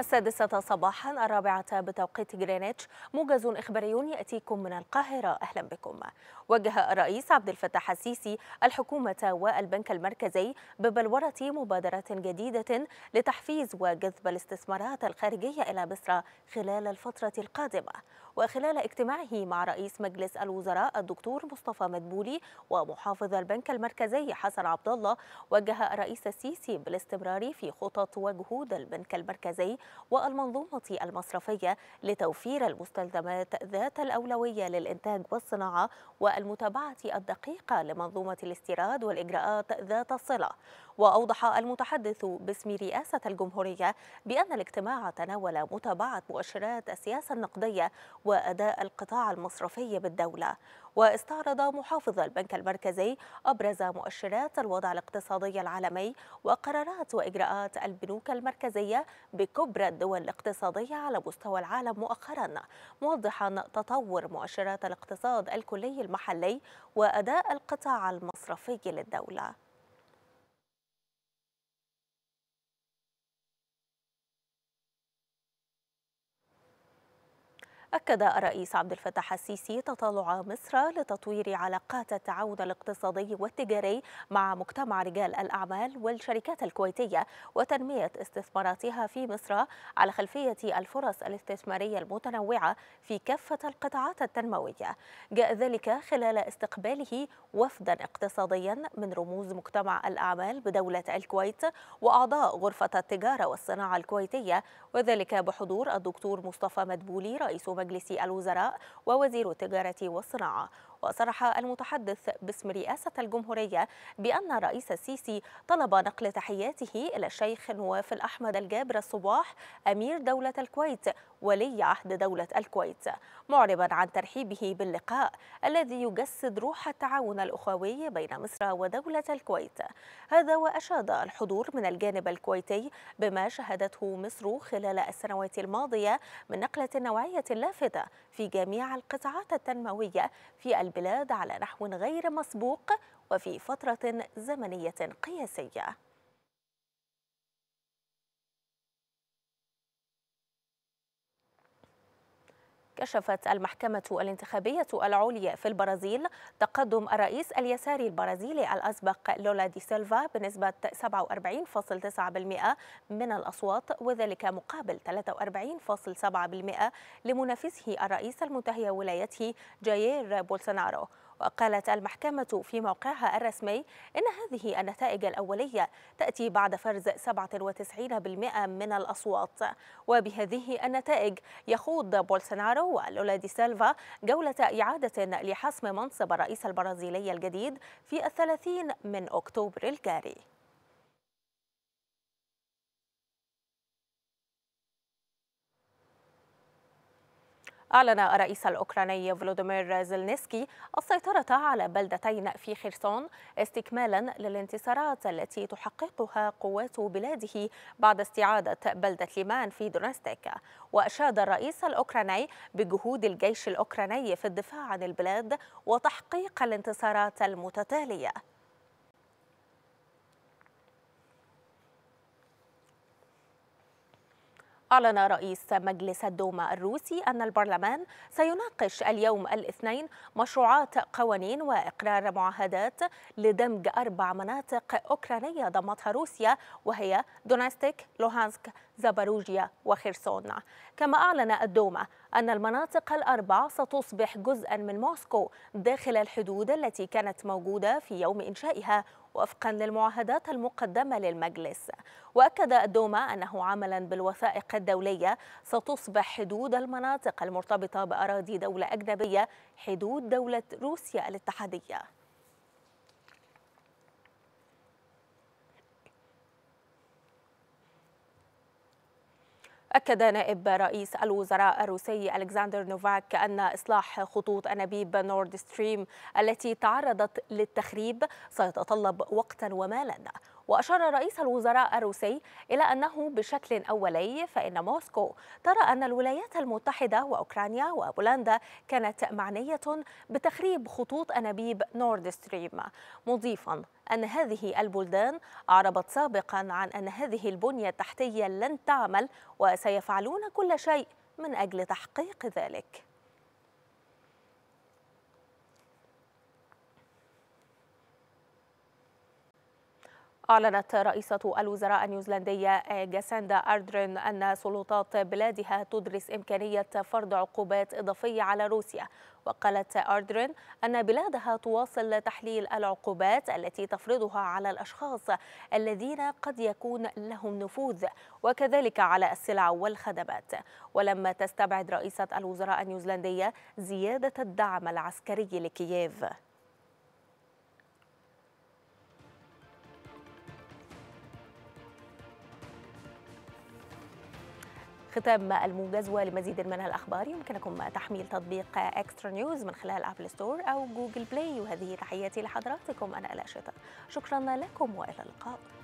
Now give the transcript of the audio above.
السادسة صباحا الرابعة بتوقيت جرينتش موجز إخباري يأتيكم من القاهرة أهلا بكم وجه الرئيس عبد الفتاح السيسي الحكومة والبنك المركزي ببلورة مبادرة جديدة لتحفيز وجذب الاستثمارات الخارجية إلى مصر خلال الفترة القادمة وخلال اجتماعه مع رئيس مجلس الوزراء الدكتور مصطفى مدبولي ومحافظ البنك المركزي حسن عبد الله وجه الرئيس السيسي بالاستمرار في خطط وجهود البنك المركزي والمنظومة المصرفية لتوفير المستلزمات ذات الأولوية للإنتاج والصناعة والمتابعة الدقيقة لمنظومة الاستيراد والإجراءات ذات الصلة وأوضح المتحدث باسم رئاسة الجمهورية بأن الاجتماع تناول متابعة مؤشرات السياسة النقدية وأداء القطاع المصرفي بالدولة واستعرض محافظ البنك المركزي أبرز مؤشرات الوضع الاقتصادي العالمي وقرارات وإجراءات البنوك المركزية بكبرى الدول الاقتصادية على مستوى العالم مؤخرا موضحا تطور مؤشرات الاقتصاد الكلي المحلي وأداء القطاع المصرفي للدولة أكد الرئيس عبد الفتاح السيسي تطلع مصر لتطوير علاقات التعاون الاقتصادي والتجاري مع مجتمع رجال الأعمال والشركات الكويتية وتنمية استثماراتها في مصر على خلفية الفرص الاستثمارية المتنوعة في كافة القطاعات التنموية جاء ذلك خلال استقباله وفدا اقتصاديا من رموز مجتمع الأعمال بدولة الكويت وأعضاء غرفة التجارة والصناعة الكويتية وذلك بحضور الدكتور مصطفى مدبولي رئيس مجلس الوزراء ووزير التجارة والصناعة وصرح المتحدث باسم رئاسة الجمهورية بأن الرئيس السيسي طلب نقل تحياته إلى الشيخ نواف الأحمد الجابر الصباح أمير دولة الكويت ولي عهد دولة الكويت معربا عن ترحيبه باللقاء الذي يجسد روح التعاون الأخوي بين مصر ودولة الكويت هذا وأشاد الحضور من الجانب الكويتي بما شهدته مصر خلال السنوات الماضية من نقلة نوعية لافتة في جميع القطاعات التنموية في البلاد على نحو غير مسبوق وفي فترة زمنية قياسية كشفت المحكمة الانتخابية العليا في البرازيل تقدم الرئيس اليساري البرازيلي الأسبق لولا دي سيلفا بنسبة 47.9% من الأصوات وذلك مقابل 43.7% لمنافسه الرئيس المنتهي ولايته جايير بولسونارو وقالت المحكمة في موقعها الرسمي إن هذه النتائج الأولية تأتي بعد فرز 97% من الأصوات وبهذه النتائج يخوض بولسونارو ولولا دي سيلفا جولة إعادة لحسم منصب الرئيس البرازيلي الجديد في الثلاثين من أكتوبر الجاري أعلن الرئيس الأوكراني فلوديمير زيلنسكي السيطرة على بلدتين في خرسون استكمالا للانتصارات التي تحققها قوات بلاده بعد استعادة بلدة ليمان في دونستيك وأشاد الرئيس الأوكراني بجهود الجيش الأوكراني في الدفاع عن البلاد وتحقيق الانتصارات المتتالية أعلن رئيس مجلس الدوما الروسي أن البرلمان سيناقش اليوم الاثنين مشروعات قوانين وإقرار معاهدات لدمج أربع مناطق أوكرانية ضمتها روسيا وهي دونستيك، لوهانسك، زاباروجيا وخيرسون كما أعلن الدوما أن المناطق الأربع ستصبح جزءا من موسكو داخل الحدود التي كانت موجودة في يوم إنشائها وفقا للمعاهدات المقدمة للمجلس وأكد الدوما أنه عملا بالوثائق الدولية ستصبح حدود المناطق المرتبطة بأراضي دولة أجنبية حدود دولة روسيا الاتحادية أكد نائب رئيس الوزراء الروسي ألكسندر نوفاك أن إصلاح خطوط أنابيب نورد ستريم التي تعرضت للتخريب سيتطلب وقتا ومالا وأشار رئيس الوزراء الروسي إلى أنه بشكل أولي فإن موسكو ترى أن الولايات المتحدة وأوكرانيا وبولندا كانت معنية بتخريب خطوط أنابيب نورد ستريم مضيفا أن هذه البلدان أعربت سابقا عن أن هذه البنية التحتية لن تعمل وسيفعلون كل شيء من أجل تحقيق ذلك أعلنت رئيسة الوزراء النيوزيلندية جاساندا أردرين أن سلطات بلادها تدرس إمكانية فرض عقوبات إضافية على روسيا وقالت أردرين أن بلادها تواصل تحليل العقوبات التي تفرضها على الأشخاص الذين قد يكون لهم نفوذ وكذلك على السلع والخدمات ولما تستبعد رئيسة الوزراء النيوزيلندية زيادة الدعم العسكري لكييف ختام الموجز ولمزيد من الأخبار يمكنكم تحميل تطبيق إكسترا نيوز من خلال أبل ستور أو جوجل بلاي وهذه تحياتي لحضراتكم أنا آلاء شكرا لكم وإلى اللقاء